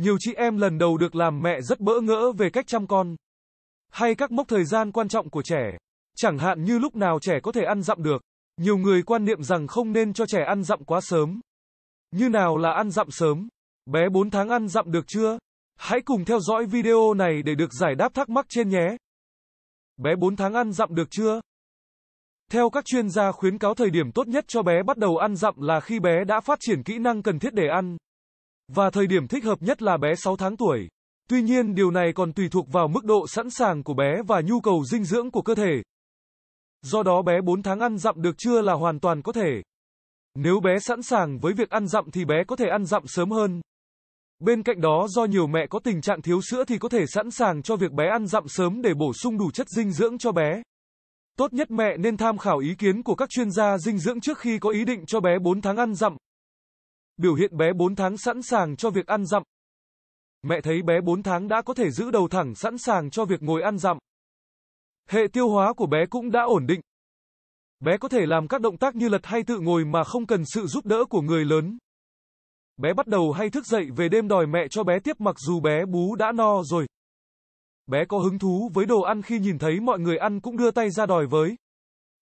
Nhiều chị em lần đầu được làm mẹ rất bỡ ngỡ về cách chăm con. Hay các mốc thời gian quan trọng của trẻ. Chẳng hạn như lúc nào trẻ có thể ăn dặm được. Nhiều người quan niệm rằng không nên cho trẻ ăn dặm quá sớm. Như nào là ăn dặm sớm? Bé 4 tháng ăn dặm được chưa? Hãy cùng theo dõi video này để được giải đáp thắc mắc trên nhé. Bé 4 tháng ăn dặm được chưa? Theo các chuyên gia khuyến cáo thời điểm tốt nhất cho bé bắt đầu ăn dặm là khi bé đã phát triển kỹ năng cần thiết để ăn. Và thời điểm thích hợp nhất là bé 6 tháng tuổi. Tuy nhiên điều này còn tùy thuộc vào mức độ sẵn sàng của bé và nhu cầu dinh dưỡng của cơ thể. Do đó bé 4 tháng ăn dặm được chưa là hoàn toàn có thể. Nếu bé sẵn sàng với việc ăn dặm thì bé có thể ăn dặm sớm hơn. Bên cạnh đó do nhiều mẹ có tình trạng thiếu sữa thì có thể sẵn sàng cho việc bé ăn dặm sớm để bổ sung đủ chất dinh dưỡng cho bé. Tốt nhất mẹ nên tham khảo ý kiến của các chuyên gia dinh dưỡng trước khi có ý định cho bé 4 tháng ăn dặm. Biểu hiện bé 4 tháng sẵn sàng cho việc ăn dặm. Mẹ thấy bé 4 tháng đã có thể giữ đầu thẳng sẵn sàng cho việc ngồi ăn dặm. Hệ tiêu hóa của bé cũng đã ổn định. Bé có thể làm các động tác như lật hay tự ngồi mà không cần sự giúp đỡ của người lớn. Bé bắt đầu hay thức dậy về đêm đòi mẹ cho bé tiếp mặc dù bé bú đã no rồi. Bé có hứng thú với đồ ăn khi nhìn thấy mọi người ăn cũng đưa tay ra đòi với.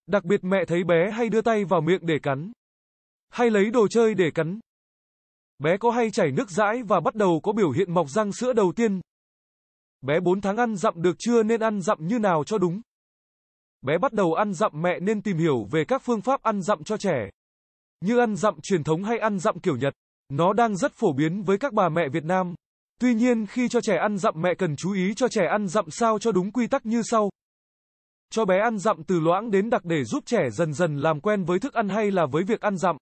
Đặc biệt mẹ thấy bé hay đưa tay vào miệng để cắn. Hay lấy đồ chơi để cắn. Bé có hay chảy nước dãi và bắt đầu có biểu hiện mọc răng sữa đầu tiên. Bé 4 tháng ăn dặm được chưa nên ăn dặm như nào cho đúng. Bé bắt đầu ăn dặm mẹ nên tìm hiểu về các phương pháp ăn dặm cho trẻ. Như ăn dặm truyền thống hay ăn dặm kiểu Nhật, nó đang rất phổ biến với các bà mẹ Việt Nam. Tuy nhiên khi cho trẻ ăn dặm mẹ cần chú ý cho trẻ ăn dặm sao cho đúng quy tắc như sau. Cho bé ăn dặm từ loãng đến đặc để giúp trẻ dần dần làm quen với thức ăn hay là với việc ăn dặm.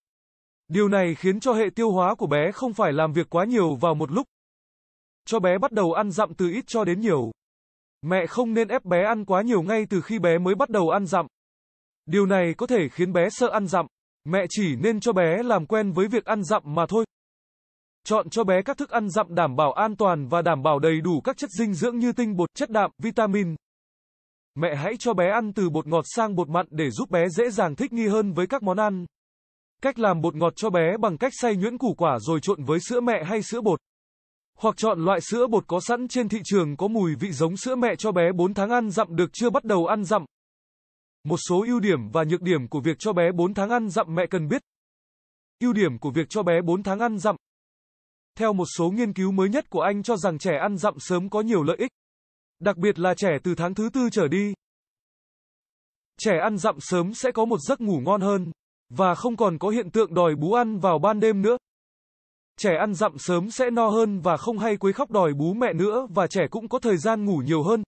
Điều này khiến cho hệ tiêu hóa của bé không phải làm việc quá nhiều vào một lúc. Cho bé bắt đầu ăn dặm từ ít cho đến nhiều. Mẹ không nên ép bé ăn quá nhiều ngay từ khi bé mới bắt đầu ăn dặm. Điều này có thể khiến bé sợ ăn dặm. Mẹ chỉ nên cho bé làm quen với việc ăn dặm mà thôi chọn cho bé các thức ăn dặm đảm bảo an toàn và đảm bảo đầy đủ các chất dinh dưỡng như tinh bột, chất đạm, vitamin. Mẹ hãy cho bé ăn từ bột ngọt sang bột mặn để giúp bé dễ dàng thích nghi hơn với các món ăn. Cách làm bột ngọt cho bé bằng cách xay nhuyễn củ quả rồi trộn với sữa mẹ hay sữa bột. Hoặc chọn loại sữa bột có sẵn trên thị trường có mùi vị giống sữa mẹ cho bé 4 tháng ăn dặm được chưa bắt đầu ăn dặm. Một số ưu điểm và nhược điểm của việc cho bé 4 tháng ăn dặm mẹ cần biết. Ưu điểm của việc cho bé 4 tháng ăn dặm theo một số nghiên cứu mới nhất của Anh cho rằng trẻ ăn dặm sớm có nhiều lợi ích, đặc biệt là trẻ từ tháng thứ tư trở đi. Trẻ ăn dặm sớm sẽ có một giấc ngủ ngon hơn, và không còn có hiện tượng đòi bú ăn vào ban đêm nữa. Trẻ ăn dặm sớm sẽ no hơn và không hay quấy khóc đòi bú mẹ nữa và trẻ cũng có thời gian ngủ nhiều hơn.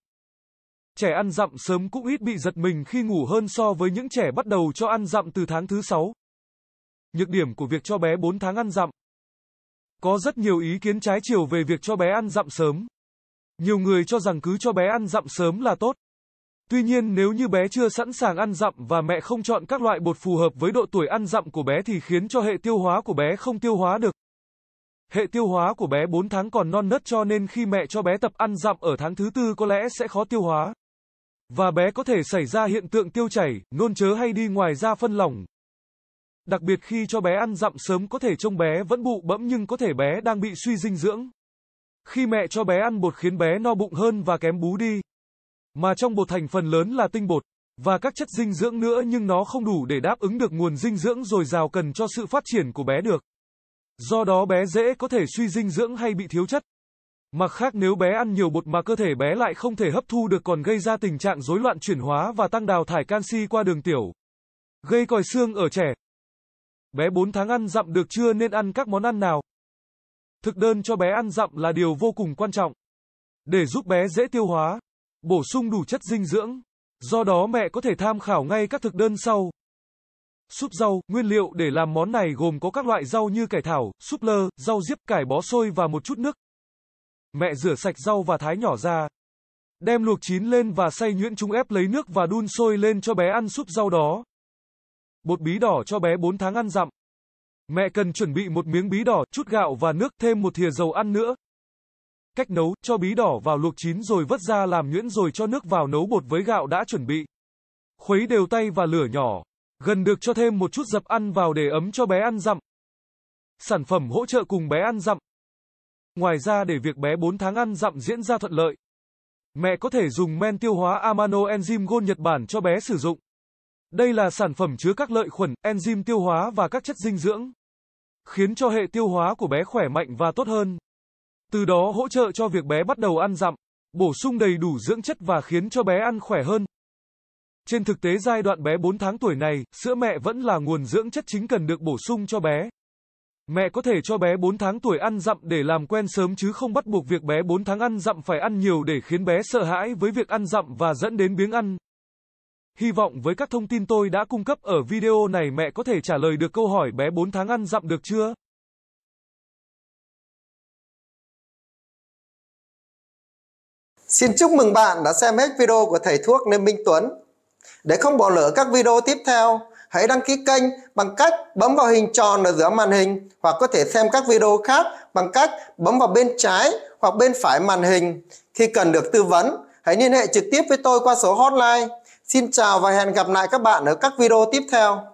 Trẻ ăn dặm sớm cũng ít bị giật mình khi ngủ hơn so với những trẻ bắt đầu cho ăn dặm từ tháng thứ 6. Nhược điểm của việc cho bé 4 tháng ăn dặm có rất nhiều ý kiến trái chiều về việc cho bé ăn dặm sớm. Nhiều người cho rằng cứ cho bé ăn dặm sớm là tốt. Tuy nhiên nếu như bé chưa sẵn sàng ăn dặm và mẹ không chọn các loại bột phù hợp với độ tuổi ăn dặm của bé thì khiến cho hệ tiêu hóa của bé không tiêu hóa được. Hệ tiêu hóa của bé 4 tháng còn non nớt cho nên khi mẹ cho bé tập ăn dặm ở tháng thứ tư có lẽ sẽ khó tiêu hóa. Và bé có thể xảy ra hiện tượng tiêu chảy, nôn chớ hay đi ngoài da phân lỏng, Đặc biệt khi cho bé ăn dặm sớm có thể trông bé vẫn bụ bẫm nhưng có thể bé đang bị suy dinh dưỡng. Khi mẹ cho bé ăn bột khiến bé no bụng hơn và kém bú đi. Mà trong bột thành phần lớn là tinh bột và các chất dinh dưỡng nữa nhưng nó không đủ để đáp ứng được nguồn dinh dưỡng dồi dào cần cho sự phát triển của bé được. Do đó bé dễ có thể suy dinh dưỡng hay bị thiếu chất. Mặt khác nếu bé ăn nhiều bột mà cơ thể bé lại không thể hấp thu được còn gây ra tình trạng rối loạn chuyển hóa và tăng đào thải canxi qua đường tiểu. Gây còi xương ở trẻ. Bé 4 tháng ăn dặm được chưa nên ăn các món ăn nào? Thực đơn cho bé ăn dặm là điều vô cùng quan trọng. Để giúp bé dễ tiêu hóa, bổ sung đủ chất dinh dưỡng. Do đó mẹ có thể tham khảo ngay các thực đơn sau. Súp rau, nguyên liệu để làm món này gồm có các loại rau như cải thảo, súp lơ, rau diếp, cải bó xôi và một chút nước. Mẹ rửa sạch rau và thái nhỏ ra. Đem luộc chín lên và xay nhuyễn chúng ép lấy nước và đun sôi lên cho bé ăn súp rau đó bột bí đỏ cho bé 4 tháng ăn dặm. Mẹ cần chuẩn bị một miếng bí đỏ, chút gạo và nước, thêm một thìa dầu ăn nữa. Cách nấu, cho bí đỏ vào luộc chín rồi vớt ra làm nhuyễn rồi cho nước vào nấu bột với gạo đã chuẩn bị. Khuấy đều tay và lửa nhỏ. Gần được cho thêm một chút dập ăn vào để ấm cho bé ăn dặm. Sản phẩm hỗ trợ cùng bé ăn dặm. Ngoài ra để việc bé 4 tháng ăn dặm diễn ra thuận lợi, mẹ có thể dùng men tiêu hóa amano enzyme gold Nhật Bản cho bé sử dụng. Đây là sản phẩm chứa các lợi khuẩn, enzyme tiêu hóa và các chất dinh dưỡng, khiến cho hệ tiêu hóa của bé khỏe mạnh và tốt hơn. Từ đó hỗ trợ cho việc bé bắt đầu ăn dặm, bổ sung đầy đủ dưỡng chất và khiến cho bé ăn khỏe hơn. Trên thực tế giai đoạn bé 4 tháng tuổi này, sữa mẹ vẫn là nguồn dưỡng chất chính cần được bổ sung cho bé. Mẹ có thể cho bé 4 tháng tuổi ăn dặm để làm quen sớm chứ không bắt buộc việc bé 4 tháng ăn dặm phải ăn nhiều để khiến bé sợ hãi với việc ăn dặm và dẫn đến biếng ăn. Hy vọng với các thông tin tôi đã cung cấp ở video này mẹ có thể trả lời được câu hỏi bé 4 tháng ăn dặm được chưa? Xin chúc mừng bạn đã xem hết video của Thầy Thuốc Lê Minh Tuấn. Để không bỏ lỡ các video tiếp theo, hãy đăng ký kênh bằng cách bấm vào hình tròn ở giữa màn hình hoặc có thể xem các video khác bằng cách bấm vào bên trái hoặc bên phải màn hình. Khi cần được tư vấn, hãy liên hệ trực tiếp với tôi qua số hotline Xin chào và hẹn gặp lại các bạn ở các video tiếp theo.